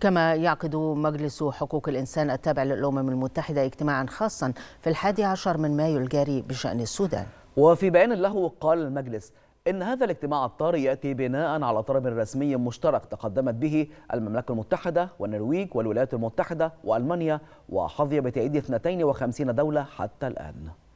كما يعقد مجلس حقوق الإنسان التابع للأمم المتحدة اجتماعا خاصا في الحادي عشر من مايو الجاري بشأن السودان وفي بيان له قال المجلس إن هذا الاجتماع الطارئ يأتي بناء على طلب رسمي مشترك تقدمت به المملكة المتحدة والنرويج والولايات المتحدة وألمانيا وحظي بتأييد 52 دولة حتى الآن